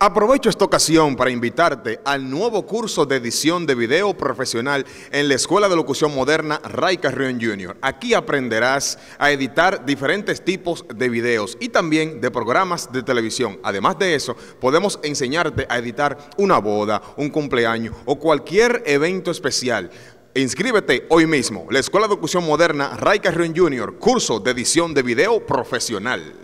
Aprovecho esta ocasión para invitarte al nuevo curso de edición de video profesional en la Escuela de Locución Moderna Ray Río Jr. Aquí aprenderás a editar diferentes tipos de videos y también de programas de televisión. Además de eso, podemos enseñarte a editar una boda, un cumpleaños o cualquier evento especial. Inscríbete hoy mismo. La Escuela de Locución Moderna Ray Ryan Jr. Curso de edición de video profesional.